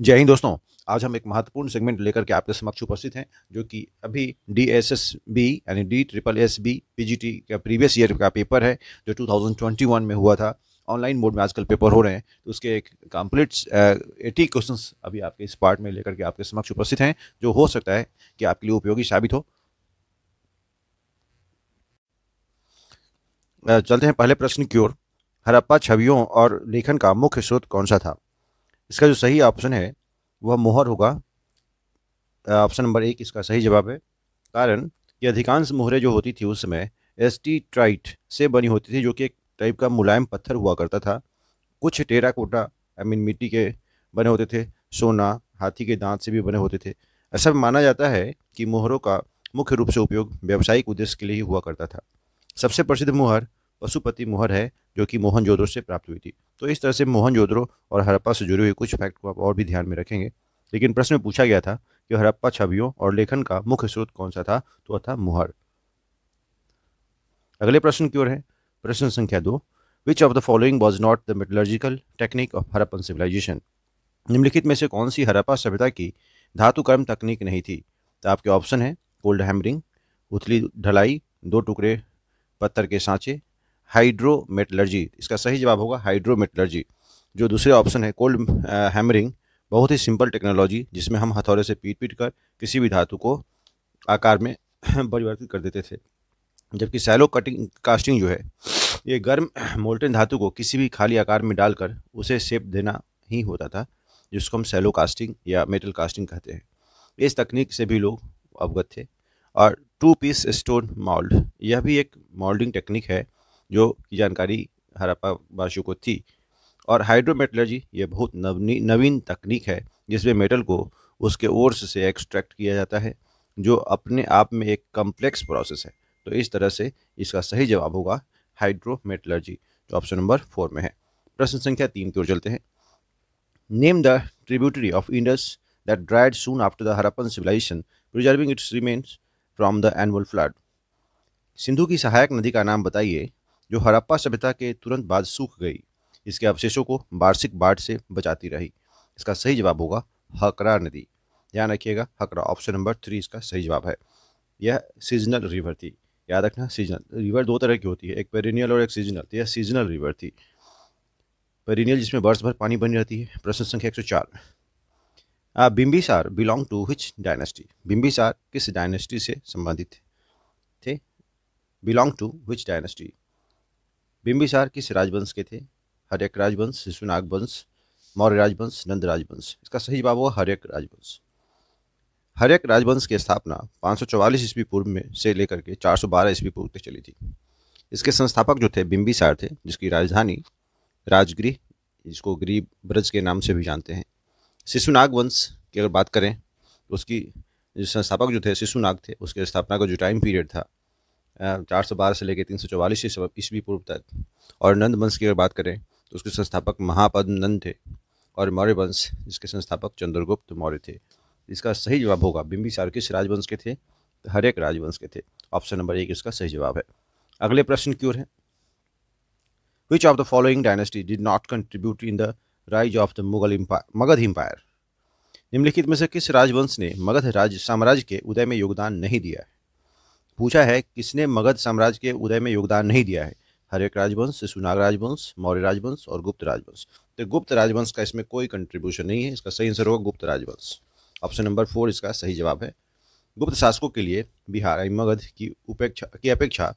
जय हिंद दोस्तों आज हम एक महत्वपूर्ण सेगमेंट लेकर के आपके समक्ष उपस्थित हैं जो कि अभी डी एस एस बी यानी D triple S B P G T का प्रीवियस ईयर का पेपर है जो 2021 में हुआ था ऑनलाइन मोड में आजकल पेपर हो रहे हैं तो उसके एक कम्प्लीट एटी क्वेश्चन अभी आपके इस पार्ट में लेकर के आपके समक्ष उपस्थित हैं जो हो सकता है कि आपके लिए उपयोगी साबित हो चलते हैं पहले प्रश्न की ओर हड़प्पा छवियों और लेखन का मुख्य स्रोत कौन सा था इसका जो सही ऑप्शन है वह मोहर होगा ऑप्शन नंबर एक इसका सही जवाब है कारण कि अधिकांश मोहरें जो होती थी उस समय एस्टी ट्राइट से बनी होती थी जो कि एक टाइप का मुलायम पत्थर हुआ करता था कुछ टेरा कोटा आई मीन मिट्टी के बने होते थे सोना हाथी के दांत से भी बने होते थे ऐसा माना जाता है कि मोहरों का मुख्य रूप से उपयोग व्यावसायिक उद्देश्य के लिए ही हुआ करता था सबसे प्रसिद्ध मोहर पशुपति मोहर है जो कि मोहन जोधरो से प्राप्त हुई थी तो इस तरह से मोहन जोधरो और हड़प्पा से जुड़े हुए कुछ फैक्ट को आप और भी ध्यान में रखेंगे लेकिन प्रश्न में पूछा गया था कि हड़प्पा छवियों और लेखन का मुख्य स्रोत कौन सा था तो था मोहर अगले प्रश्न की ओर है प्रश्न संख्या दो which of the following was not the metallurgical technique of Harappan civilisation निम्नलिखित में से कौन सी हरप्पा सभ्यता की धातुकर्म तकनीक नहीं थी तो आपके ऑप्शन है कोल्ड हैमरिंग उथली ढलाई दो टुकड़े पत्थर के सांचे हाइड्रोमेटलर्जी इसका सही जवाब होगा हाइड्रोमेटलर्जी जो दूसरे ऑप्शन है कोल्ड हैमरिंग बहुत ही सिंपल टेक्नोलॉजी जिसमें हम हथौड़े से पीट पीट कर किसी भी धातु को आकार में परिवर्तित कर देते थे जबकि सैलो कटिंग कास्टिंग जो है ये गर्म मोल्टन धातु को किसी भी खाली आकार में डालकर उसे शेप देना ही होता था जिसको हम सैलो कास्टिंग या मेटल कास्टिंग कहते हैं इस तकनीक से भी लोग अवगत थे और टू पीस स्टोन मॉल्ड यह भी एक मॉल्डिंग टेक्निक है जो की जानकारी हरप्पा वासियों को थी और हाइड्रोमेटलर्जी ये बहुत नवनी नवीन तकनीक है जिसमें मेटल को उसके ओर्स से एक्सट्रैक्ट किया जाता है जो अपने आप में एक कम्प्लेक्स प्रोसेस है तो इस तरह से इसका सही जवाब होगा हाइड्रोमेटलर्जी जो ऑप्शन नंबर फोर में है प्रश्न संख्या तीन की ओर चलते हैं name the tributary of Indus that dried soon after the Harappan civilisation preserving its remains from the annual flood Sindhu की सहायक नदी का नाम बताइए जो हड़प्पा सभ्यता के तुरंत बाद सूख गई इसके अवशेषों को वार्षिक बाढ़ से बचाती रही इसका सही जवाब होगा हकरा नदी ध्यान रखिएगा हकरा ऑप्शन नंबर थ्री इसका सही जवाब है यह सीजनल रिवर थी याद रखना सीजनल रिवर दो तरह की होती है एक पेरिनियल और एक सीजनल तो यह सीजनल रिवर थी पेरिनियल जिसमें वर्ष भर पानी बनी रहती है प्रश्न संख्या एक सौ चार Bimbisara belong to which dynasty Bimbisara किस डायनेस्टी से संबंधित थे belong to which dynasty Bimbisara किस राजवंश के थे हरेक राजवंश शिशुनाग वंश मौर्य राजवंश नंद राजवंश इसका सही जवाब हुआ हरेक राजवंश हरेक राजवंश की स्थापना 544 ईस्वी पूर्व में से लेकर के 412 ईस्वी पूर्व तक चली थी इसके संस्थापक जो थे बिम्बिसार थे जिसकी राजधानी राजगृह जिसको गरीब ब्रज के नाम से भी जानते हैं शिशुनाग वंश की अगर बात करें तो उसकी संस्थापक जो थे शिशुनाग थे उसके स्थापना का जो टाइम पीरियड था चार सौ बारह से लेकर तीन सौ चौवालीस ईस्वी पूर्व तक और नंद वंश की अगर बात करें तो उसके संस्थापक महापद नंद थे और मौर्य वंश जिसके संस्थापक चंद्रगुप्त मौर्य थे इसका सही जवाब होगा बिम्बिसार किस राजवंश के थे तो हर एक राजवंश के थे ऑप्शन नंबर एक इसका सही जवाब है अगले प्रश्न की ओर है which of the following dynasty did not contribute in the rise of the Mughal empire Magadha empire निम्नलिखित में से किस राजवंश ने मगध राज्य साम्राज्य के उदय में योगदान नहीं दिया है पूछा है किसने मगध साम्राज्य के उदय में योगदान नहीं दिया है हरेक राजवंश शिशुनाग राजवंश मौर्य राजवंश और गुप्त राजवंश तो गुप्त राजवंश का इसमें कोई कंट्रीब्यूशन नहीं है इसका सही आंसर होगा गुप्त राजवंश ऑप्शन नंबर फोर इसका सही जवाब है गुप्त शासकों के लिए बिहार मगध की उपेक्षा की अपेक्षा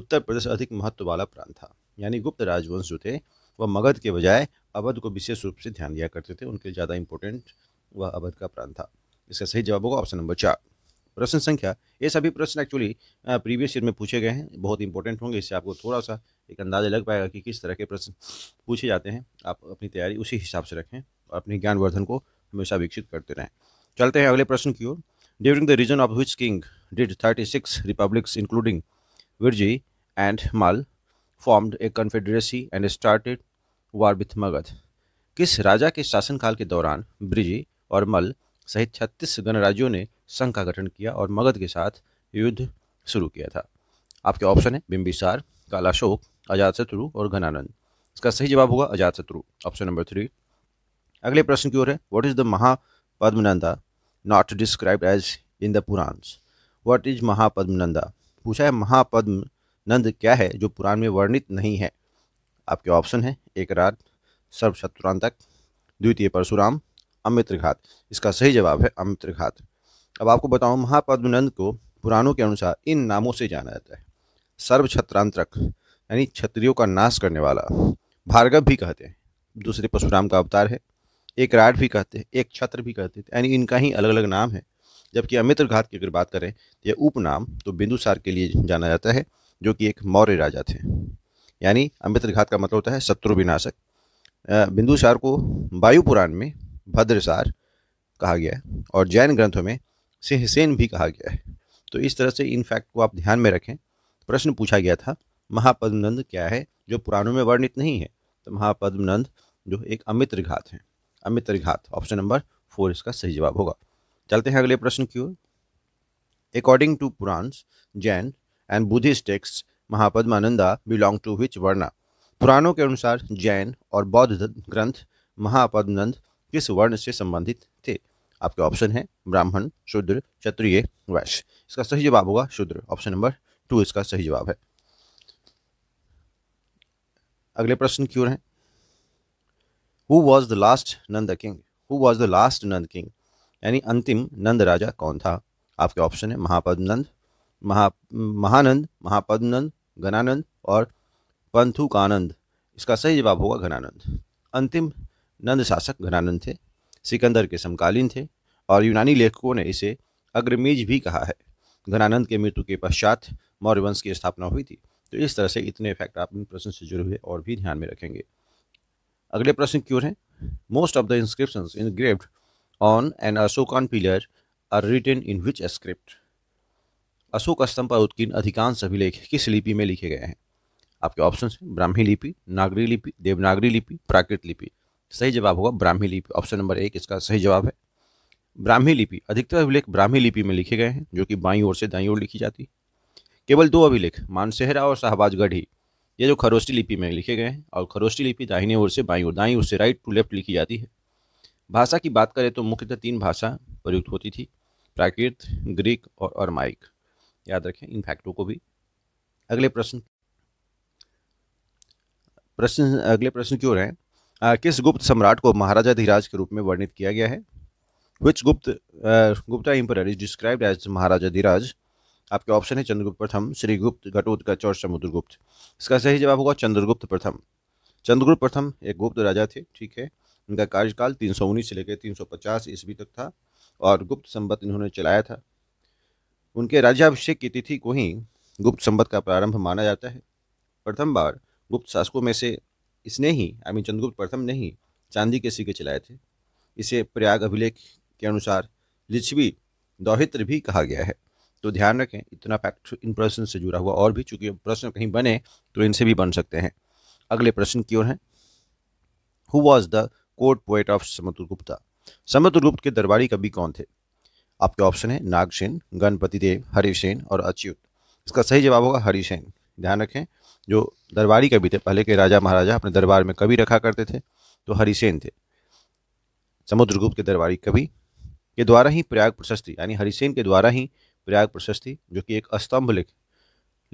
उत्तर प्रदेश अधिक महत्व वाला प्रांत था यानी गुप्त राजवंश जो थे वह मगध के बजाय अवध को विशेष रूप से ध्यान दिया करते थे उनके ज़्यादा इंपॉर्टेंट वह अवध का प्रांत था इसका सही जवाब होगा ऑप्शन नंबर चार प्रश्न संख्या ये सभी प्रश्न एक्चुअली प्रीवियस ईयर में पूछे गए हैं बहुत इंपॉर्टेंट होंगे इससे आपको थोड़ा सा एक अंदाजा लग पाएगा कि किस तरह के प्रश्न पूछे जाते हैं आप अपनी तैयारी उसी हिसाब से रखें और अपने ज्ञानवर्धन को हमेशा विकसित करते रहें चलते हैं अगले प्रश्न की ओर during the reign of which king did thirty six republics including Vrijji and Malla formed a confederacy and started war with Magadha किस राजा के शासनकाल के दौरान ब्रिजी और मल सहित छत्तीस गणराज्यों ने संघ का गठन किया और मगध के साथ युद्ध शुरू किया था आपके ऑप्शन है बिम्बिसार कालाशोक अजातशत्रु और घनानंद इसका सही जवाब होगा अजातशत्रु ऑप्शन नंबर थ्री अगले प्रश्न की ओर है what is the Mahapadmananda not described as in the Puranas what is Mahapadmananda पूछा है महापद्म नंद क्या है जो पुराण में वर्णित नहीं है आपके ऑप्शन है एक रात सर्वशत्रांतक द्वितीय परशुराम अमित्रघात इसका सही जवाब है अमित्रघात अब आपको बताऊं महापद्मनंद को पुराणों के अनुसार इन नामों से जाना जाता है सर्व छत्रांतरक यानी क्षत्रियों का नाश करने वाला भार्गव भी कहते हैं दूसरे परशुराम का अवतार है एक राट भी कहते हैं एक छत्र भी कहते हैं यानी इनका ही अलग अलग नाम है जबकि अमित्र घात की अगर बात करें तो यह उपनाम तो बिंदुसार के लिए जाना जाता है जो कि एक मौर्य राजा थे यानी अमित्र घात का मतलब होता है शत्रु विनाशक बिंदुसार को वायु पुराण में भद्रसार कहा गया है और जैन ग्रंथों में से भी कहा गया है तो इस तरह से इन फैक्ट को आप ध्यान में रखें प्रश्न पूछा गया था महापद्मनंद क्या है जो पुराणों में वर्णित नहीं है तो महापद्मनंद जो एक अमित्र घात है अमित्र घात ऑप्शन नंबर फोर इसका सही जवाब होगा चलते हैं अगले प्रश्न की ओर according to Puran Jain and Buddhist texts Mahapadmananda belong to which varna पुराणों के अनुसार जैन और बौद्ध ग्रंथ महापद्मनंद किस वर्ण से संबंधित थे आपके ऑप्शन है ब्राह्मण शूद्र क्षत्रिय वैश्य इसका सही जवाब होगा शूद्र ऑप्शन नंबर टू इसका सही जवाब है अगले प्रश्न क्यों है who was the last Nanda king who was the last Nanda king यानी अंतिम नंद राजा कौन था आपके ऑप्शन है महापद नंद महा महानंद महापद नंद घनानंद और पंथुकानंद इसका सही जवाब होगा घनानंद अंतिम नंद शासक घनानंद थे सिकंदर के समकालीन थे और यूनानी लेखकों ने इसे अग्रमेज भी कहा है घनानंद के मृत्यु के पश्चात मौर्य वंश की स्थापना हुई थी तो इस तरह से इतने फैक्ट आप इन प्रश्न से जुड़े हुए और भी ध्यान में रखेंगे अगले प्रश्न क्यों है most of the inscription engraved on an Ashokan pillar are written in which script Ashoka स्तंभ पर उत्कीर्ण अधिकांश अभिलेख किस लिपि में लिखे गए हैं आपके ऑप्शन हैं ब्राह्मी लिपि नागरी लिपि देवनागरी लिपि प्राकृत लिपि सही जवाब होगा ब्राह्मी लिपि ऑप्शन नंबर एक इसका सही जवाब है ब्राह्मी लिपि अधिकतर अभिलेख ब्राह्मी लिपि में लिखे गए हैं जो कि बाई ओर से दाई ओर लिखी जाती है केवल दो अभिलेख मानसेहरा और शाहबाजगढ़ ही ये जो खरोष्टी लिपि में लिखे गए हैं और खरोष्टी लिपि दाहिने ओर से बाई ओर दाई ओर से राइट टू लेफ्ट लिखी जाती है भाषा की बात करें तो मुख्यतः तीन भाषा प्रयुक्त होती थी प्राकृत ग्रीक और अरमाइक याद रखें इन फैक्टों को भी अगले प्रश्न प्रश्न अगले प्रश्न की ओर है किस गुप्त सम्राट को महाराजा धीराज के रूप में वर्णित किया गया है which Gupta Gupta emperor is described as Maharaja Dhiraj आपके ऑप्शन है चंद्रगुप्त प्रथम श्रीगुप्त घटोत्कच और समुद्रगुप्त इसका सही जवाब होगा चंद्रगुप्त प्रथम चंद्रगुप्त प्रथम एक गुप्त राजा थे ठीक है इनका कार्यकाल उन्नीस से लेकर पचास ईस्वी तक था और गुप्त संबत इन्होंने चलाया था उनके राज्याभिषेक की तिथि को ही गुप्त संबत का प्रारंभ माना जाता है प्रथम बार गुप्त शासकों में से इसने ही आई मीन चंद्रगुप्त प्रथम ने ही चांदी के सिक्के चलाए थे इसे प्रयाग अभिलेख के अनुसार लिच्छवी दौहित्र भी कहा गया है तो ध्यान रखें इतना फैक्ट इन प्रश्न से जुड़ा हुआ और भी चूंकि प्रश्न कहीं बने तो इनसे भी बन सकते हैं अगले प्रश्न की ओर हैं who was the court poet of Samudragupta Samudragupta के दरबारी कवि कौन थे आपके ऑप्शन है नागसेन गणपति देव हरिसेन और अच्युत इसका सही जवाब होगा हरिसेन ध्यान रखें जो दरबारी कवि थे पहले के राजा महाराजा अपने दरबार में कवि रखा करते थे तो हरिसेन थे समुद्रगुप्त के दरबारी कवि के द्वारा ही प्रयाग प्रशस्ति यानी हरिसेन के द्वारा ही प्रयाग प्रशस्ति जो कि एक स्तंभ लिख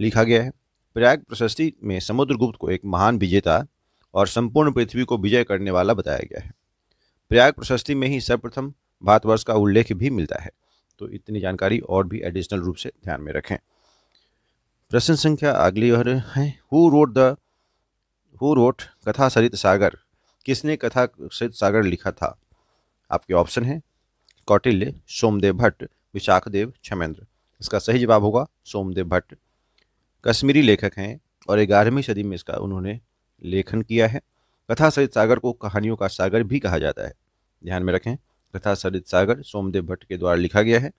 लिखा गया है प्रयाग प्रशस्ति में समुद्रगुप्त को एक महान विजेता और संपूर्ण पृथ्वी को विजय करने वाला बताया गया है प्रयाग प्रशस्ति में ही सर्वप्रथम भारतवर्ष का उल्लेख भी मिलता है तो इतनी जानकारी और भी एडिशनल रूप से ध्यान में रखें प्रश्न संख्या अगली और है who wrote the who wrote Katha Sarit सागर किसने कथा सरित सागर लिखा था आपके ऑप्शन है कौटिल्य सोमदेव भट्ट विशाखदेव क्षमेंद्र इसका सही जवाब होगा सोमदेव भट्ट कश्मीरी लेखक हैं और ग्यारहवीं सदी में इसका उन्होंने लेखन किया है कथा सरित सागर को कहानियों का सागर भी कहा जाता है ध्यान में रखें कथा सरित सागर सोमदेव भट्ट के द्वारा लिखा गया है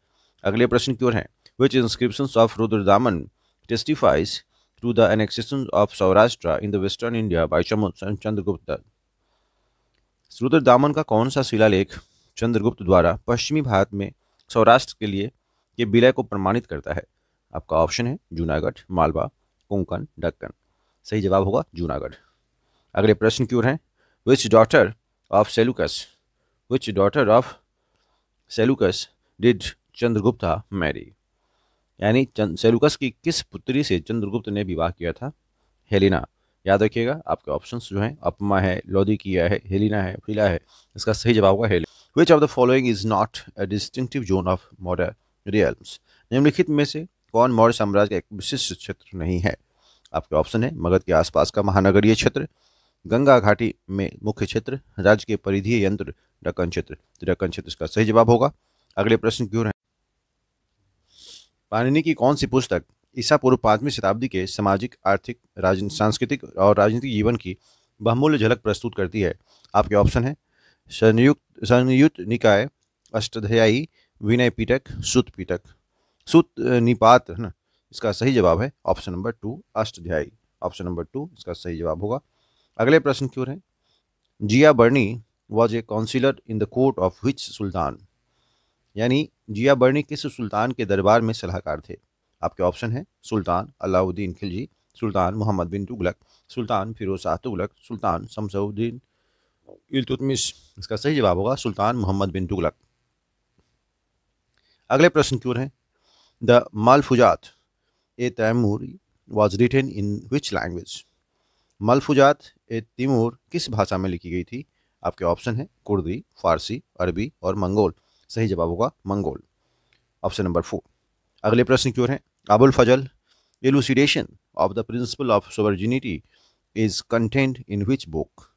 अगले प्रश्न की ओर है which inscription of Rudradaman testifies to the annexation of Saurashtra in the western India by Chandragupta Rudradaman का कौन सा शिलालेख चंद्रगुप्त द्वारा पश्चिमी भारत में सौराष्ट्र के लिए के विलय को प्रमाणित करता है आपका ऑप्शन है जूनागढ़ मालवा कोंकण डक्कन सही जवाब होगा जूनागढ़ अगले प्रश्न की ओर हैं which daughter of Seleucus which daughter of Seleucus did Chandragupta marry यानी सेलुकस की किस पुत्री से चंद्रगुप्त ने विवाह किया था हेलिना याद रखिएगा आपके ऑप्शन जो हैं अपमा है लोदिकिया है हेलिना है फिला है इसका सही जवाब होगा हेली which of the following is not a distinctive zone of modern realms निम्नलिखित में से कौन मौर्य साम्राज्य का एक विशिष्ट क्षेत्र नहीं है आपके ऑप्शन है मगध के आसपास का महानगरीय क्षेत्र गंगा घाटी में मुख्य क्षेत्र राज्य के परिधीय यंत्र डक्कन क्षेत्र डक्कन तो क्षेत्र इसका सही जवाब होगा अगले प्रश्न क्यों पाणिनि की कौन सी पुस्तक ईसा पूर्व पाँचवीं शताब्दी के सामाजिक आर्थिक सांस्कृतिक और राजनीतिक जीवन की बहुमूल्य झलक प्रस्तुत करती है आपके ऑप्शन है संयुक्त संयुक्त निकाय अष्टध्यायी विनय पीटक सुत पीटक सुत निपात है ना इसका सही जवाब है option number two Ashtadhyayi option number two इसका सही जवाब होगा अगले प्रश्न क्यों है Zia Barni was a councillor in the court of which sultan यानी जिया बर्नी किस सुल्तान के दरबार में सलाहकार थे आपके ऑप्शन हैं सुल्तान अलाउद्दीन खिलजी सुल्तान मोहम्मद बिन तुगलक सुल्तान फिरोज शाह तुगलक सुल्तान शमसउद्दीन इलतुतमिश इसका सही जवाब होगा सुल्तान मोहम्मद बिन तुगलक अगले प्रश्न की ओर हैं the Malfuzat e Timur was written in which language Malfuzat e Timur किस भाषा में लिखी गई थी आपके ऑप्शन है कुर्दी फारसी अरबी और मंगोल सही जवाब होगा मंगोल ऑप्शन नंबर फोर अगले प्रश्न की ओर है Abul Fazl elucidation of the principle of sovereignty is content in which book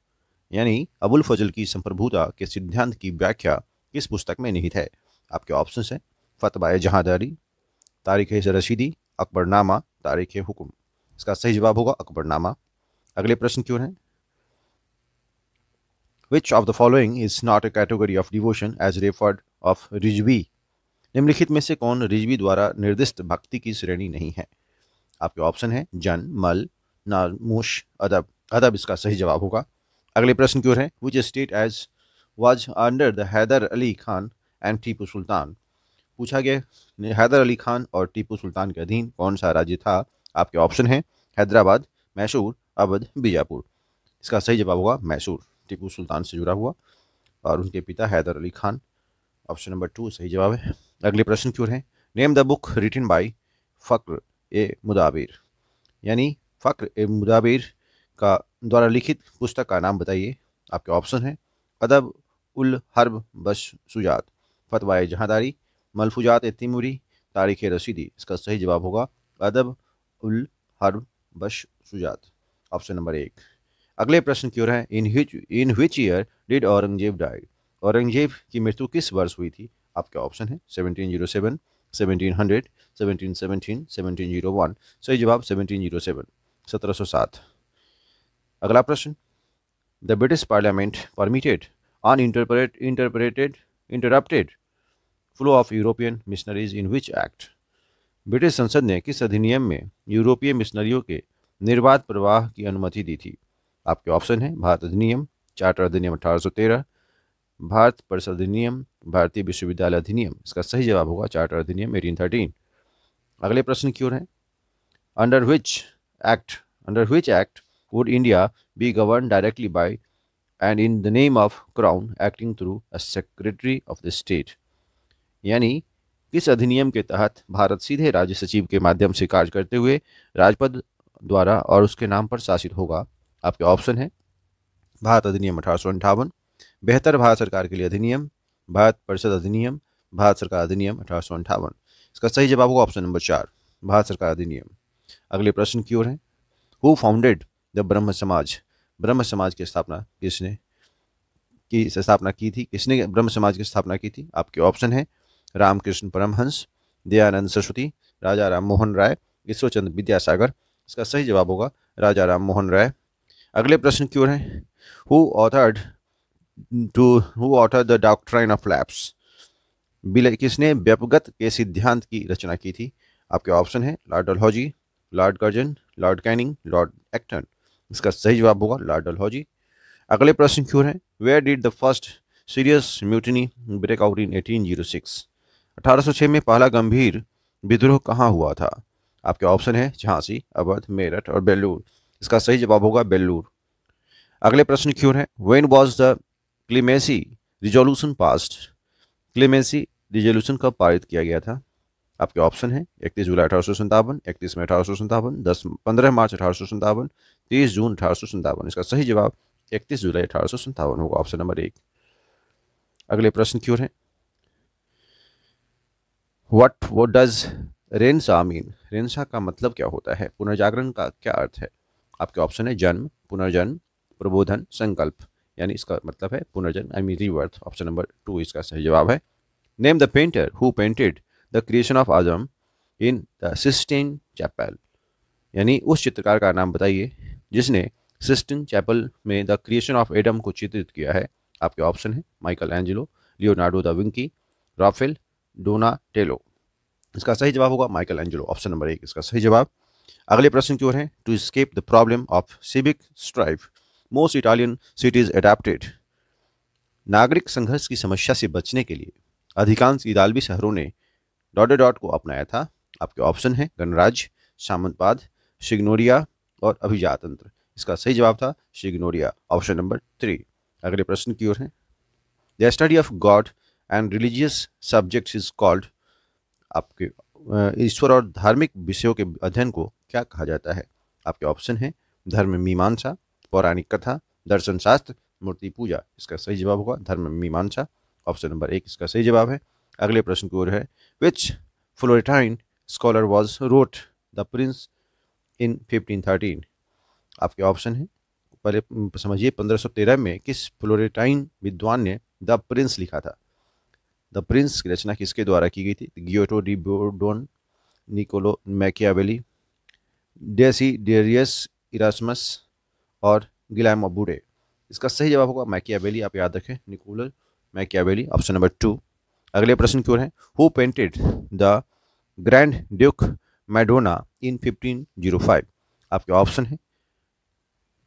यानी अबुल फजल की संप्रभुता के सिद्धांत की व्याख्या किस पुस्तक में निहित है आपके ऑप्शन हैं फतवा जहादारी तारीख रशीदी अकबरनामा तारीख हुक्म इसका सही जवाब होगा अकबरनामा अगले प्रश्न क्यों है Which of the following is not a category of devotion as referred of Rizvi निम्नलिखित में से कौन रिजवी द्वारा निर्दिष्ट भक्ति की श्रेणी नहीं है आपके ऑप्शन है जन मल नामोश अदब अदब इसका सही जवाब होगा अगले प्रश्न की ओर है which state as was under the Haidar Ali Khan and Tipu Sultan पूछा गया हैदर अली खान और टीपू सुल्तान के अधीन कौन सा राज्य था आपके ऑप्शन है हैदराबाद मैसूर अवध बीजापुर इसका सही जवाब होगा मैसूर टिपू सुल्तान से जुड़ा हुआ और उनके पिता Haidar Ali Khan option number two सही जवाब है अगले प्रश्न क्यों है name the book written by Fakhr e Mudabbir यानी फ़क्र ए मुदाबिर का द्वारा लिखित पुस्तक का नाम बताइए आपके ऑप्शन हैं अदब उल हर्ब बश सुजात फतवाए जहादारी मलफुजात ए तिमुरी तारीख रसीदी इसका सही जवाब होगा अदब उल हर्ब बश सुजात ऑप्शन नंबर एक अगले प्रश्न की ओर है in which year did Aurangzeb died Aurangzeb की मृत्यु किस वर्ष हुई थी आपका ऑप्शन है 1707, 1700, 1717, 1701 सही जवाब 1707, 1707 अगला प्रश्न the British parliament permitted un interpret interpreted interrupted flow of European missionaries in which act British संसद ने किस अधिनियम में यूरोपीय मिशनरियों के निर्बाध प्रवाह की अनुमति दी थी आपके ऑप्शन हैं भारत अधिनियम चार्टर अधिनियम 1813 भारत परिषद अधिनियम भारतीय विश्वविद्यालय अधिनियम इसका सही जवाब होगा चार्टर अधिनियम एटीन थर्टीन अगले प्रश्न क्यों ओर है under which act under which act would India be govern directly by and in the name of crown acting through a secretary of the state यानी किस अधिनियम के तहत भारत सीधे राज्य सचिव के माध्यम से कार्य करते हुए राजपद द्वारा और उसके नाम पर शासित होगा आपके ऑप्शन है भारत अधिनियम अठारह बेहतर भारत सरकार के लिए अधिनियम भारत परिषद अधिनियम भारत सरकार अधिनियम अठारह इसका सही जवाब होगा ऑप्शन नंबर चार भारत सरकार अधिनियम अगले प्रश्न की ओर है हु फाउंडेड द ब्रह्म समाज ब्रह्म समाज की स्थापना किसने की स्थापना की थी किसने ब्रह्म समाज की स्थापना की थी आपके ऑप्शन है रामकृष्ण परमहंस दयानंद सरस्वती राजा राम मोहन राय ईश्वरचंद विद्यासागर इसका सही जवाब होगा राजा राम मोहन राय अगले प्रश्न क्यों है who authored to who author the doctrine of lapse bill किसने व्यपगत के सिद्धांत की रचना की थी आपके ऑप्शन है Lord Dalhousie Lord Curzon Lord Canning Lord Acton इसका सही जवाब होगा लॉर्ड डलहौजी अगले प्रश्न क्यों है where did the first serious mutiny break out in 1806 1806 में पहला गंभीर विद्रोह कहाँ हुआ था आपके ऑप्शन है झांसी अवध मेरठ और बेलूर इसका सही जवाब होगा बेल्लूर अगले प्रश्न क्यों है when was the clemency resolution passed clemency resolution कब पारित किया गया था आपके ऑप्शन है इकतीस जुलाई अठारह सौ संतावन इकतीस में अठारह सौ संतावन दस पंद्रह मार्च अठारह सौ संतावन तीस जून अठारह सौ संतावन इसका सही जवाब इकतीस जुलाई अठारह सौ संतावन होगा ऑप्शन नंबर एक अगले प्रश्न क्यों है वट वो डज रेनसा मीन रेनसा का मतलब क्या होता है पुनर्जागरण का क्या अर्थ है आपके ऑप्शन है जन्म पुनर्जन्म प्रबोधन संकल्प यानी इसका मतलब है पुनर्जन्म I mean rebirth option number two इसका सही जवाब है name the painter who painted the creation of Adam in the Sistine Chapel यानी उस चित्रकार का नाम बताइए जिसने सिस्टिन चैपल में द क्रिएशन ऑफ एडम को चित्रित किया है आपके ऑप्शन है Michelangelo Leonardo da Vinci Raphael Donatello इसका सही जवाब होगा माइकल एंजिलो ऑप्शन नंबर एक इसका सही जवाब अगले प्रश्न की ओर है to escape the problem of civic strife most Italian cities adopted नागरिक संघर्ष की समस्या से बचने के लिए अधिकांश इतालवी शहरों ने डॉटे डॉट को अपनाया था आपके ऑप्शन है गणराज्य सामंतवाद शिग्नोरिया और अभिजातंत्र इसका सही जवाब था शिग्नोरिया ऑप्शन नंबर थ्री अगले प्रश्न की ओर है the study of God and religious subjects is called आपके ईश्वर और धार्मिक विषयों के अध्ययन को क्या कहा जाता है आपके ऑप्शन है धर्म मीमांसा पौराणिक कथा दर्शन शास्त्र मूर्ति पूजा इसका सही जवाब होगा धर्म मीमांसा ऑप्शन नंबर एक इसका सही जवाब है अगले प्रश्न की ओर है which Florentine scholar was wrote the Prince in fifteen thirteen आपके ऑप्शन है पहले समझिए पंद्रह सौ तेरह में किस फ्लोरिटाइन विद्वान ने द प्रिंस लिखा था द प्रिंस की रचना किसके द्वारा की गई थी Giotto di Bondone Niccolo Machiavelli Desiderius Erasmus और गिलाम अबूडे इसका सही जवाब होगा मैकियावेली आप याद रखें Niccolo Machiavelli option number two अगले प्रश्न की ओर है who painted the grand duke Madonna in 1505 आपके ऑप्शन है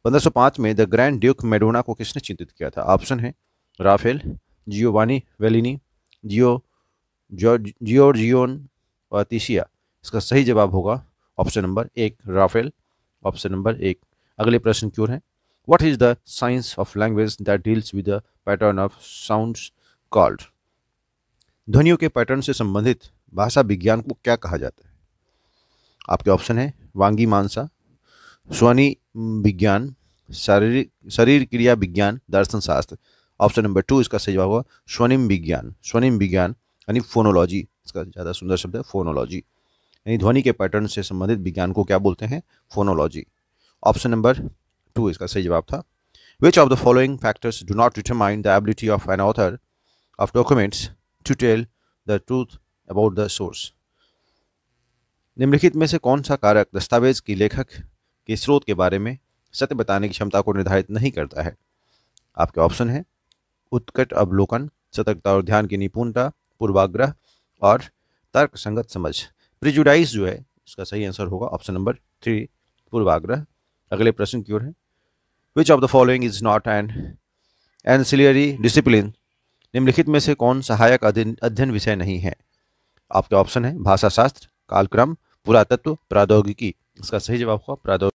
1505 में द ग्रैंड ड्यूक मैडोना को किसने चिंतित किया था ऑप्शन है राफेल जियोवानी वेलिनी जियो जियोर्जियोन पातिशिया इसका सही जवाब होगा ऑप्शन नंबर एक राफेल ऑप्शन नंबर एक अगले प्रश्न क्यों है what is the science of language that deals with the pattern of sounds called ध्वनियों के पैटर्न से संबंधित भाषा विज्ञान को क्या कहा जाता है आपके ऑप्शन है वांगी मानसा स्वनी विज्ञान शारीरिक शरीर क्रिया विज्ञान दर्शन शास्त्र ऑप्शन नंबर टू इसका सही जवाब होगा स्वनिम विज्ञान स्वनिम विज्ञान यानी फोनोलॉजी इसका ज़्यादा सुंदर शब्द है फोनोलॉजी यानी ध्वनि के पैटर्न से संबंधित विज्ञान को क्या बोलते हैं फोनोलॉजी ऑप्शन नंबर टू इसका सही जवाब था which of the following factors do not determine the ability of an author of documents to tell the truth about the source निम्नलिखित में से कौन सा कारक दस्तावेज की लेखक के स्रोत के बारे में सत्य बताने की क्षमता को निर्धारित नहीं करता है आपके ऑप्शन है उत्कट अवलोकन सतर्कता और ध्यान की निपुणता पूर्वाग्रह और तर्क संगत समझ प्रिजुडाइज जो है इसका सही आंसर होगा ऑप्शन नंबर थ्री पूर्वाग्रह अगले प्रश्न की ओर है which of the following is not an ancillary discipline निम्नलिखित में से कौन सहायक अध्ययन विषय नहीं है आपके ऑप्शन है भाषा शास्त्र कालक्रम पुरातत्व प्रौद्योगिकी इसका सही जवाब होगा प्रौद्योगिकी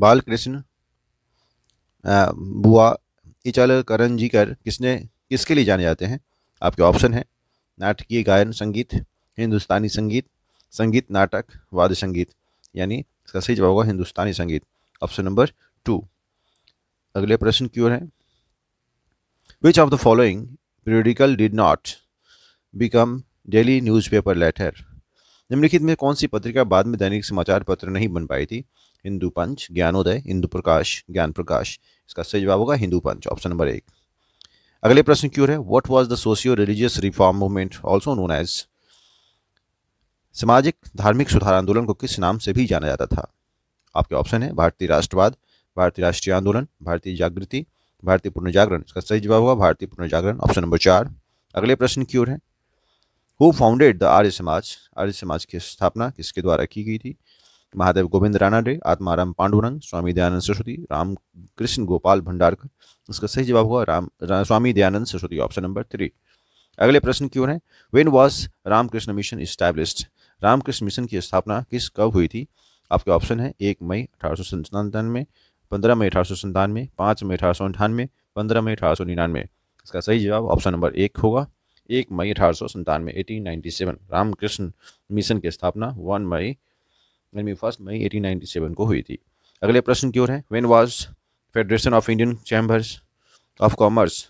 बालकृष्ण बुआ जी कर किसने किसके लिए जाने जाते हैं आपके ऑप्शन हैं नाटकीय गायन संगीत हिंदुस्तानी संगीत संगीत नाटक वाद्य संगीत यानी इसका सही जवाब होगा हिंदुस्तानी संगीत ऑप्शन नंबर टू अगले प्रश्न की ओर है which of the following periodical did not become daily newspaper later निम्नलिखित में कौन सी पत्रिका बाद में दैनिक समाचार पत्र नहीं बन पाई थी हिंदू पंच ज्ञानोदय हिंदू प्रकाश ज्ञान प्रकाश इसका सही जवाब होगा हिंदू पंच ऑप्शन नंबर एक अगले प्रश्न की ओर है what was the socio religious reform movement also known as सामाजिक धार्मिक सुधार आंदोलन को किस नाम से भी जाना जाता था आपके ऑप्शन है भारतीय राष्ट्रवाद भारतीय राष्ट्रीय आंदोलन भारतीय जागृति भारतीय पुनर्जागरण इसका सही जवाब होगा भारतीय पुनर्जागरण ऑप्शन नंबर चार अगले प्रश्न की ओर है हु फाउंडेड द आर्य समाज आर्य समाज की स्थापना किसके द्वारा की गई थी महादेव गोविंद राणा डे आत्माराम पांडुरंग स्वामी दयानंद सरस्वती राम कृष्ण गोपाल भंडारकर इसका सही जवाब हुआ राम रा, Swami Dayanand Saraswati option number three अगले प्रश्न की ओर है when was Ramakrishna Mission established Ramakrishna mission की स्थापना किस कब हुई थी आपके ऑप्शन है एक मई अठारह सौ में पंद्रह मई अठारह सौ संतानवे पाँच मई अठारह सौ अंठानवे पंद्रह मई अठारह सौ निन्यानवे इसका सही जवाब ऑप्शन नंबर एक होगा एक मई अठारह सौ संतानवे eighteen ninety seven Ramakrishna mission की स्थापना वन मई यानी first May eighteen ninety seven को हुई थी अगले प्रश्न की ओर है when was federation of Indian chambers of commerce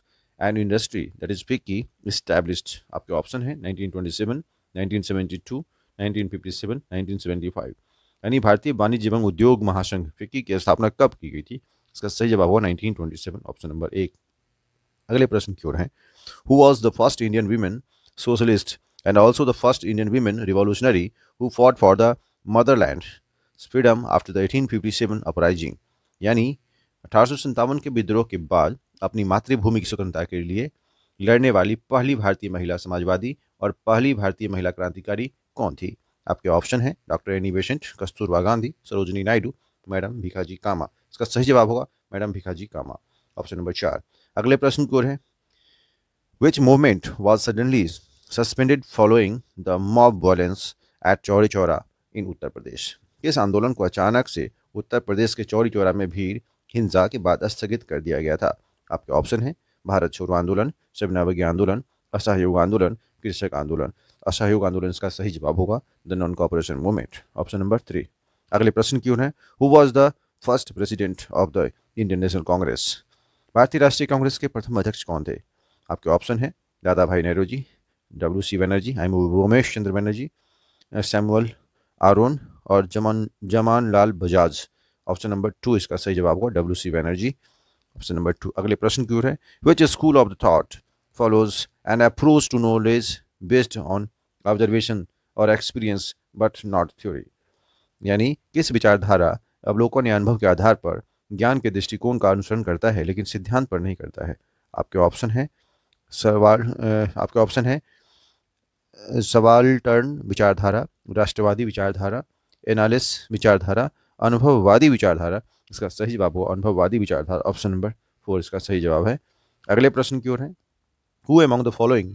and industry that is FICCI establish आपके ऑप्शन है nineteen nineteen nineteen twenty seven seventy two fifty seven nineteen seventy five यानी भारतीय वाणिज्य एवं उद्योग महासंघ फिक्की की स्थापना कब की गई थी इसका सही जवाब हुआ nineteen twenty seven option number एक अगले प्रश्न की ओर है who was the first Indian women socialist and also the first Indian women revolutionary who fought for the motherland freedom after the 1857 uprising यानी अठारह के विद्रोह के बाद अपनी मातृभूमि की स्वतंत्रता के लिए लड़ने वाली पहली भारतीय महिला समाजवादी और पहली भारतीय महिला क्रांतिकारी कौन थी आपके ऑप्शन है doctor Annie Besant Kasturba Gandhi Sarojini Naidu madam Bhikaji Cama इसका सही जवाब होगा madam Bhikaji Cama option number चार अगले प्रश्न की ओर है which movement was suddenly suspended following the mob violence at Chauri Chaura इन उत्तर प्रदेश इस आंदोलन को अचानक से उत्तर प्रदेश के चौरी चौरा में भीड़ हिंसा के बाद स्थगित कर दिया गया था आपके ऑप्शन हैं भारत छोड़ो आंदोलन शबनावगी आंदोलन असहयोग आंदोलन कृषक आंदोलन असहयोग आंदोलन इसका सही जवाब होगा the non cooperation movement option number three अगले प्रश्न क्यों है who was the first president of the Indian National Congress भारतीय राष्ट्रीय कांग्रेस के प्रथम अध्यक्ष कौन थे आपके ऑप्शन है Dadabhai Nehru ji W C Banerjee आई उमेश चंद्र बनर्जी सैमुअल आरोन और Jaman Jaman Lal Bajaj option number two इसका सही जवाब होगा W C Banerjee option number two अगले प्रश्न की ओर है which school of the thought follows and approach to knowledge based on observation और एक्सपीरियंस बट नॉट थ्योरी यानी किस विचारधारा अवलोकन या अनुभव के आधार पर ज्ञान के दृष्टिकोण का अनुसरण करता है लेकिन सिद्धांत पर नहीं करता है आपके ऑप्शन है सवाल आपका ऑप्शन है सवाल टर्न विचारधारा राष्ट्रवादी विचारधारा एनालिस विचारधारा अनुभववादी विचारधारा इसका सही जवाब हो अनुभववादी विचारधारा ऑप्शन नंबर फोर इसका सही जवाब है अगले प्रश्न की ओर है who among the following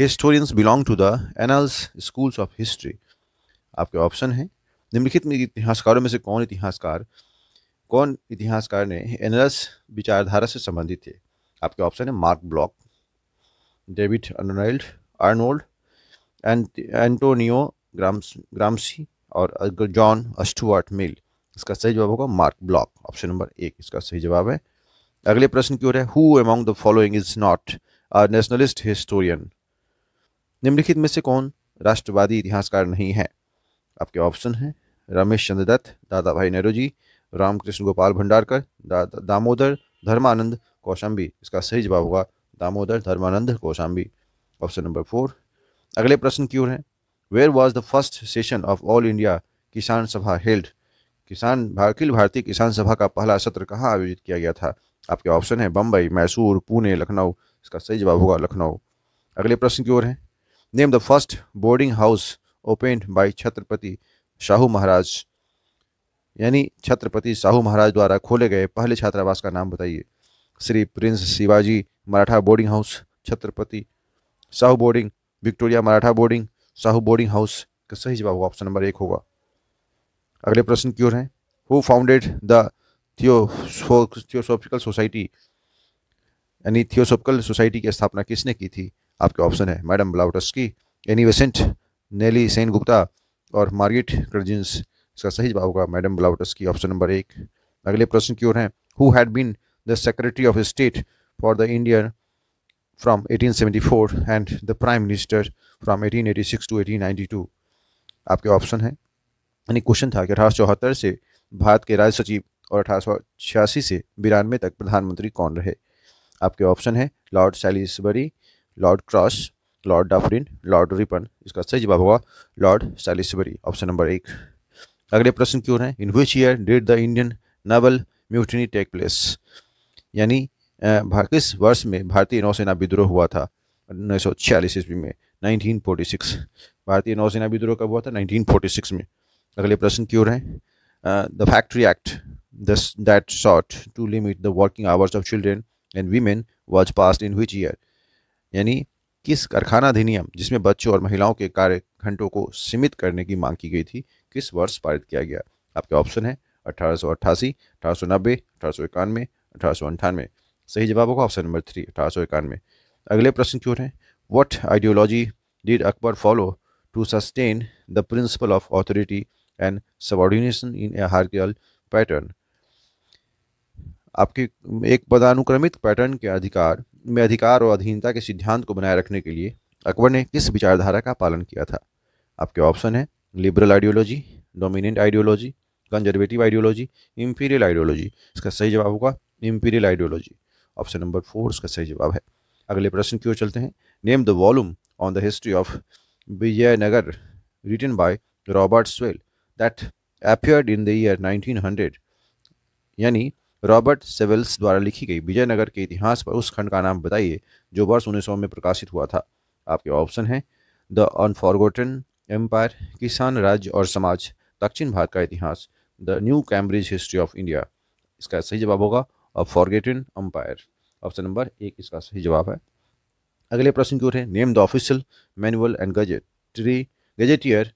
historians belong to the Annales schools of history आपके ऑप्शन है निम्नलिखित में इतिहासकारों में से कौन इतिहासकार कौन इतिहासकार ने एनालस विचारधारा से संबंधित थे आपके ऑप्शन है Marc Bloch David Arnold, Arnold and Antonio Grams Gramsci और जॉन अस्टुअर्ट मिल इसका सही जवाब होगा मार्क ब्लॉक ऑप्शन नंबर एक इसका सही जवाब है अगले प्रश्न की ओर है who among the following is not a nationalist historian निम्नलिखित में से कौन राष्ट्रवादी इतिहासकार नहीं है आपके ऑप्शन हैं रमेश चंद्र दत्त दादा भाई नेहरू जी रामकृष्ण गोपाल भंडारकर दा, दामोदर धर्मानंद कौशाम्बी इसका सही जवाब होगा Damodar Dharmanand Kosambi option number four अगले प्रश्न की ओर है where was the first session of All India Kisan Sabha held किसान अखिल भारतीय किसान सभा का पहला सत्र कहाँ आयोजित किया गया था आपके ऑप्शन है बम्बई मैसूर पुणे लखनऊ इसका सही जवाब होगा लखनऊ अगले प्रश्न की ओर है name the first boarding house opened by Chhatrapati Shahu Maharaj यानी छत्रपति शाहू महाराज द्वारा खोले गए पहले छात्रावास का नाम बताइए Shri prince Shivaji Maratha boarding house Chhatrapati Sahu boarding Victoria Maratha boarding Sahu boarding house का सही जवाब होगा ऑप्शन नंबर एक होगा अगले प्रश्न की ओर है who founded the theosophical society यानी थियोसोफिकल सोसाइटी की स्थापना किसने की थी आपके ऑप्शन है madam Blavatsky Annie Besant Nellie Sen Gupta और मार्गिट क्रजिंस इसका सही जवाब होगा मैडम ब्लाउटस्की ऑप्शन नंबर एक अगले प्रश्न की ओर है who had been the Secretary of State for the India from 1874 and the Prime Minister from 1886 to 1892 आपके ऑप्शन हैं यानी क्वेश्चन था कि अठारह से भारत के राज्य सचिव और अठारह से बिरानवे तक प्रधानमंत्री कौन rahe aapke option hai lord salisbury lord cross lord Dufferin lord Ripon इसका सही जवाब होगा लॉर्ड सैलिसबरी ऑप्शन नंबर एक अगले प्रश्न क्यों है in which year did the Indian naval mutiny take place यानी किस वर्ष में भारतीय नौसेना विद्रोह हुआ था उन्नीस सौ छियालीस ईस्वी में 1946 भारतीय नौसेना विद्रोह कब हुआ था 1946 में अगले प्रश्न की ओर है द फैक्ट्री एक्ट दस that sought to limit the working hours of children and women was passed in which year यानी किस कारखाना अधिनियम जिसमें बच्चों और महिलाओं के कार्य घंटों को सीमित करने की मांग की गई थी किस वर्ष पारित किया गया आपके ऑप्शन है अठारह सौ अट्ठासी अठारह सौ नब्बे अठारह सौ इक्यानवे अठारह सौ अंठानवे सही जवाब होगा ऑप्शन नंबर थ्री अठारह अगले प्रश्न की ओर है what ideology did Akbar follow to sustain the principle of authority and subordination in a hierarchical pattern आपके एक पदानुक्रमित पैटर्न के अधिकार में अधिकार और अधीनता के सिद्धांत को बनाए रखने के लिए अकबर ने किस विचारधारा का पालन किया था आपके ऑप्शन है liberal ideology dominant ideology conservative ideology imperial ideology इसका सही जवाब होगा imperial ideology option number four इसका सही जवाब है अगले प्रश्न की ओर चलते हैं name the volume on the history of Vijayanagar written by Robert Sewell that appeared in the year 1900 यानी रॉबर्ट सेवेल्स द्वारा लिखी गई विजयनगर के इतिहास पर उस खंड का नाम बताइए जो वर्ष उन्नीस में प्रकाशित हुआ था आपके ऑप्शन हैं द अनफॉरगोटन एम्पायर किसान राज्य और समाज दक्षिण भारत का इतिहास the new Cambridge history of India इसका सही जवाब होगा और फॉरगेटन अंपायर ऑप्शन नंबर एक इसका सही जवाब है अगले प्रश्न की ओर है name the official manual and gazetteer gazetteer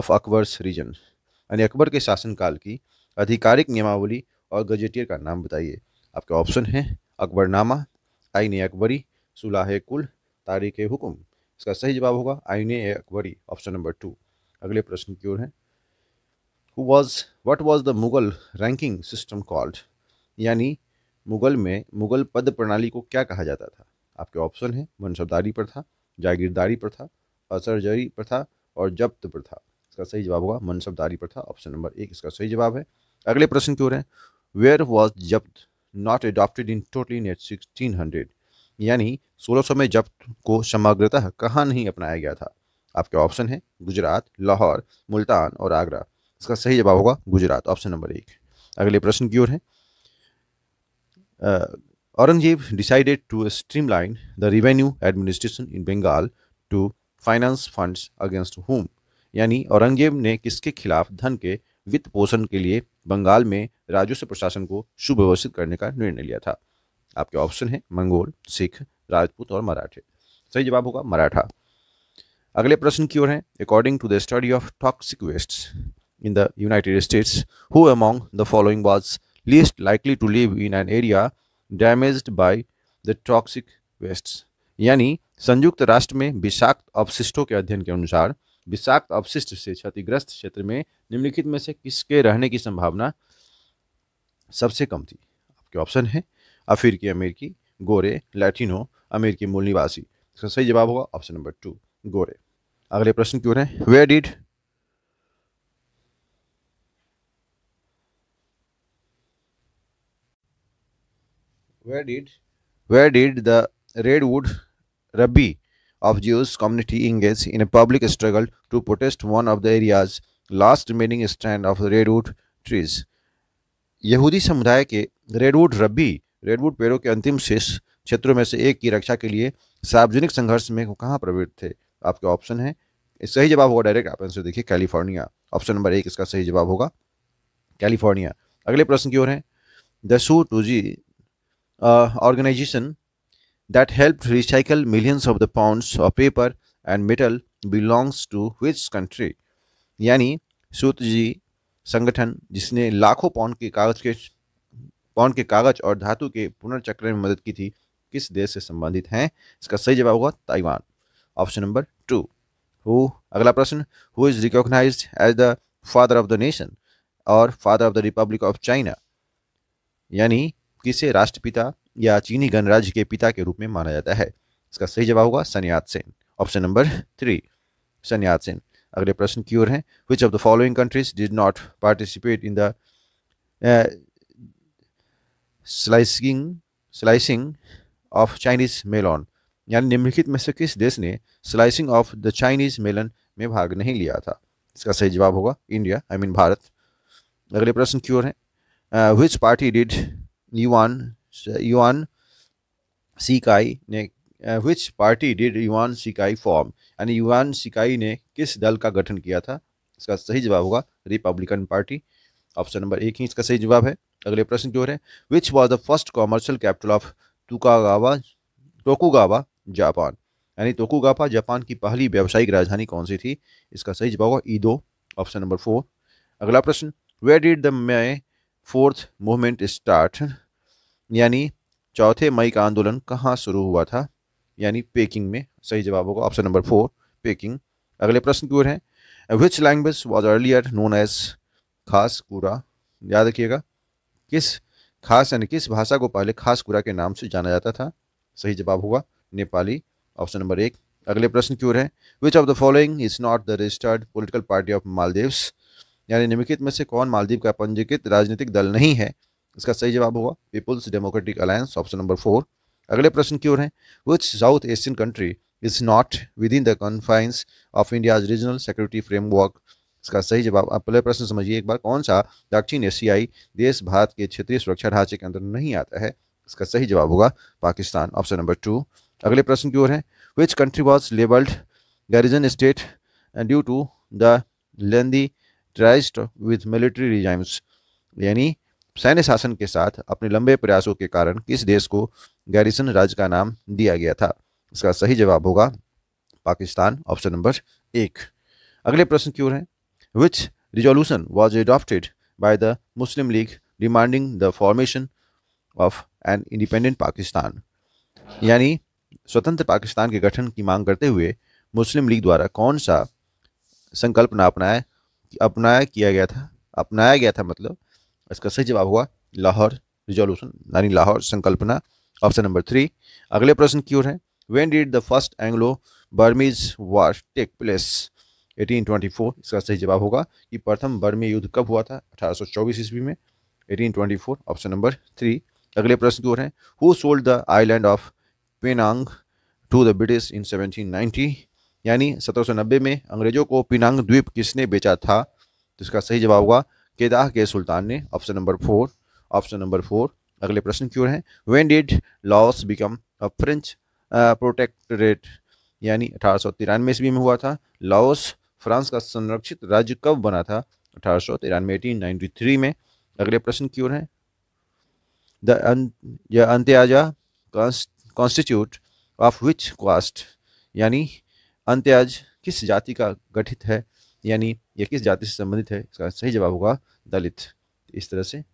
of Akbar's reign यानी अकबर के शासनकाल की आधिकारिक नियमावली और गजेटियर का नाम बताइए आपके ऑप्शन हैं अकबरनामा आइन अकबरी सुलाह कुल तारीख हुकुम इसका सही जवाब होगा आइन अकबरी ऑप्शन नंबर टू अगले प्रश्न की ओर है who was what was the Mughal ranking system called यानी मुगल में मुगल पद प्रणाली को क्या कहा जाता था आपके ऑप्शन हैं मनसबदारी प्रथा जागीरदारी प्रथा असरजरी प्रथा और जब्त प्रथा इसका सही जवाब होगा मनसबदारी प्रथा ऑप्शन नंबर एक इसका सही जवाब है अगले प्रश्न की ओर है where was zabt not adopted in totally at sixteen hundred यानी सोलह सौ में जब्त को समग्रतः कहाँ नहीं अपनाया गया था आपके ऑप्शन है गुजरात लाहौर मुल्तान और आगरा इसका सही जवाब होगा गुजरात ऑप्शन नंबर एक अगले प्रश्न की ओर है uh, Aurangzeb decided to streamline the revenue administration in Bengal to finance funds against whom? यानी औरंगजेब ने किसके खिलाफ धन के वित्त पोषण के लिए बंगाल में राजस्व प्रशासन को सुव्यवस्थित करने का निर्णय लिया था आपके ऑप्शन है मंगोल सिख राजपूत और मराठे सही जवाब होगा मराठा अगले प्रश्न की ओर है according to the study of toxic waste in the United States who among the following was least likely to live in an area damaged by the toxic wastes यानी संयुक्त राष्ट्र में विषाक्त अवशिष्टों के अध्ययन के अनुसार विषाक्त अवशिष्ट से क्षतिग्रस्त क्षेत्र में निम्नलिखित में से किसके रहने की संभावना सबसे कम थी आपके ऑप्शन है अफ्रीकी अमेरिकी गोरे लैटिनो अमेरिकी मूल निवासी इसका सही जवाब होगा ऑप्शन नंबर टू गोरे अगले प्रश्न की ओर है where did where did where did the redwood rabbi of Jewish community engage in a public struggle to protest one of the area's last remaining stand of redwood trees. यहूदी समुदाय के redwood रबी redwood पेड़ों के अंतिम शेष क्षेत्रों में से एक की रक्षा के लिए सार्वजनिक संघर्ष में वो कहाँ प्रवृत्त थे आपके ऑप्शन है सही जवाब होगा डायरेक्ट आप आंसर देखिए कैलिफोर्निया ऑप्शन नंबर एक इसका सही जवाब होगा कैलिफोर्निया अगले प्रश्न की ओर है the two G uh, organization that helped recycle millions of the pounds of paper and metal belongs to which country यानी सूत जी संगठन जिसने लाखों पाउंड के कागज के पाउंड के कागज और धातु के पुनर्चक्र में मदद की थी किस देश से संबंधित हैं इसका सही जवाब होगा Taiwan option number two who अगला प्रश्न who is recognise as the father of the nation और father of the republic of China यानी किसे राष्ट्रपिता या चीनी गणराज्य के पिता के रूप में माना जाता है इसका सही जवाब होगा Sun Yat Sen option number three Sun Yat Sen अगले प्रश्न की ओर है which of the following countries does not participate in the slicing slicing of Chinese melon यानी निम्नलिखित में से किस देश ने slicing of the Chinese melon में भाग नहीं लिया था इसका सही जवाब होगा India I I mean mean Bharat अगले प्रश्न की ओर है which party did Yuan Yuan Shikai ने विच पार्टी डिड युवान शिकाई फॉर्म यानी युवान शिकाई ने किस दल का गठन किया था इसका सही जवाब होगा रिपब्लिकन पार्टी ऑप्शन नंबर एक ही इसका सही जवाब है अगले प्रश्न की ओर है which was the first commercial capital of Tokugawa Tokugawa Japan यानी तोकुगावा जापान की पहली व्यावसायिक राजधानी कौन सी थी इसका सही जवाब होगा ईदो ऑप्शन नंबर फोर अगला प्रश्न where did the May fourth movement start यानी चौथे मई का आंदोलन कहाँ शुरू हुआ था यानी पेकिंग में सही जवाब होगा ऑप्शन नंबर फोर पेकिंग अगले प्रश्न की ओर है which language was earlier known as Khas Kura याद रखिएगा किस खास यानी किस भाषा को पहले खास कूरा के नाम से जाना जाता था सही जवाब होगा नेपाली ऑप्शन नंबर एक अगले प्रश्न की ओर है which of the following is not the registered political party of Maldives यानी निम्नलिखित में से कौन मालदीव का पंजीकृत राजनीतिक दल नहीं है इसका सही जवाब होगा people's democratic alliance option number four अगले प्रश्न की ओर है which South Asian country is not within the confines of India regional security framework इसका सही जवाब आप पहले प्रश्न समझिए एक बार कौन सा दक्षिण एशियाई देश भारत के क्षेत्रीय सुरक्षा ढांचे के अंदर नहीं आता है इसका सही जवाब होगा पाकिस्तान ऑप्शन नंबर टू अगले प्रश्न की ओर है which country was labelled garrison state due to the lengthy tryst with military regimes यानी सैन्य शासन के साथ अपने लंबे प्रयासों के कारण किस देश को गैरिसन राज्य का नाम दिया गया था इसका सही जवाब होगा पाकिस्तान ऑप्शन नंबर एक अगले प्रश्न की ओर है which resolution was adopted by the Muslim League demanding the formation of an independent Pakistan यानी स्वतंत्र पाकिस्तान के गठन की मांग करते हुए मुस्लिम लीग द्वारा कौन सा संकल्पना अपनाया अपनाया किया गया था अपनाया गया था मतलब इसका सही जवाब हुआ लाहौर रिजोल्यूशन यानी लाहौर संकल्पना ऑप्शन नंबर थ्री अगले प्रश्न की ओर है when did the first Anglo Burmese war take place 1824 इसका सही जवाब होगा कि प्रथम बर्मी युद्ध कब हुआ था 1824 ईस्वी में 1824 ऑप्शन नंबर थ्री अगले प्रश्न की ओर है who sold the island of Penang to the British in 1790 यानी 1790 में अंग्रेजों को पिनांग द्वीप किसने बेचा था तो इसका सही जवाब होगा केदाह के सुल्तान ने option number four option number four अगले प्रश्न क्यों है when did Laos become a French protectorate यानी अठारह सौ तिरानवे ईस्वी में हुआ था लॉस फ्रांस का संरक्षित राज्य कब बना था अठारह सौ तिरानवे एटीन नाइन्टी थ्री में अगले प्रश्न क्यों है the Antyaja constitute of which caste यानी अंत्याज किस जाति का गठित है यानी यह किस जाति से संबंधित है इसका सही जवाब होगा दलित इस तरह से